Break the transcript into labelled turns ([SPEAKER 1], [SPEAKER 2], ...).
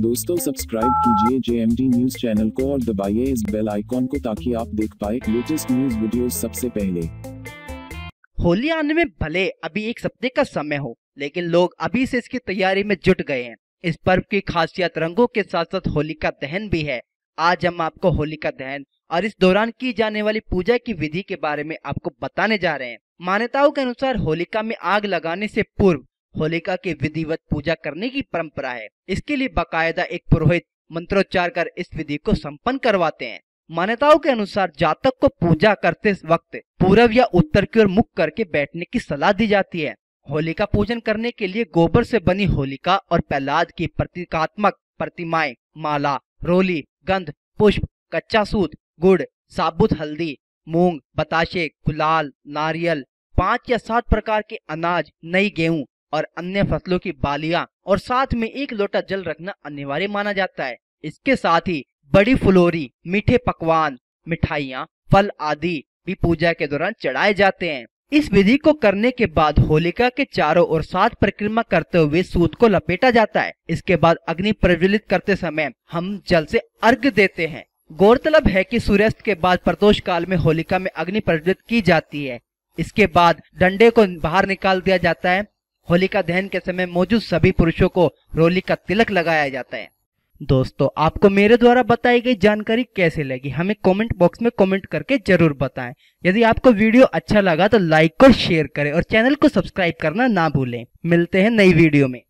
[SPEAKER 1] दोस्तों सब्सक्राइब कीजिए JMD news channel को और दबाइए इस बेल आइकॉन को ताकि आप देख पाए लेटेस्ट न्यूज वीडियो सबसे पहले
[SPEAKER 2] होली आने में भले अभी एक सप्ते का समय हो लेकिन लोग अभी से इसकी तैयारी में जुट गए हैं इस पर्व की खासियत रंगों के साथ साथ होली का दहन भी है आज हम आपको होलिका दहन और इस दौरान की जाने वाली पूजा की विधि के बारे में आपको बताने जा रहे हैं मान्यताओं के अनुसार होलिका में आग लगाने से पूर्व होलिका की विधिवत पूजा करने की परंपरा है इसके लिए बाकायदा एक पुरोहित मंत्रोच्चार कर इस विधि को संपन्न करवाते हैं मान्यताओं के अनुसार जातक को पूजा करते वक्त पूर्व या उत्तर की ओर मुख करके बैठने की सलाह दी जाती है होलिका पूजन करने के लिए गोबर से बनी होलिका और प्रहलाद की प्रतीकात्मक प्रतिमाएं माला रोली गंध पुष्प कच्चा सूत गुड़ साबुत हल्दी मूंग बताशे गुलाल नारियल पांच या सात प्रकार के अनाज नई गेहूं और अन्य फसलों की बालियां और साथ में एक लोटा जल रखना अनिवार्य माना जाता है इसके साथ ही बड़ी फुलोरी मीठे पकवान मिठाइयाँ फल आदि भी पूजा के दौरान चढ़ाए जाते हैं इस विधि को करने के बाद होलिका के चारों ओर सात परिक्रमा करते हुए सूत को लपेटा जाता है इसके बाद अग्नि प्रज्वलित करते समय हम जल से अर्घ देते हैं गौरतलब है कि सूर्यास्त के बाद प्रदोष काल में होलिका में अग्नि प्रज्वलित की जाती है इसके बाद डंडे को बाहर निकाल दिया जाता है होलिका दहन के समय मौजूद सभी पुरुषों को रोली का तिलक लगाया जाता है दोस्तों आपको मेरे द्वारा बताई गई जानकारी कैसे लगी हमें कमेंट बॉक्स में कमेंट करके जरूर बताएं यदि आपको वीडियो अच्छा लगा तो लाइक और शेयर करें और चैनल को सब्सक्राइब करना ना भूलें मिलते हैं नई वीडियो में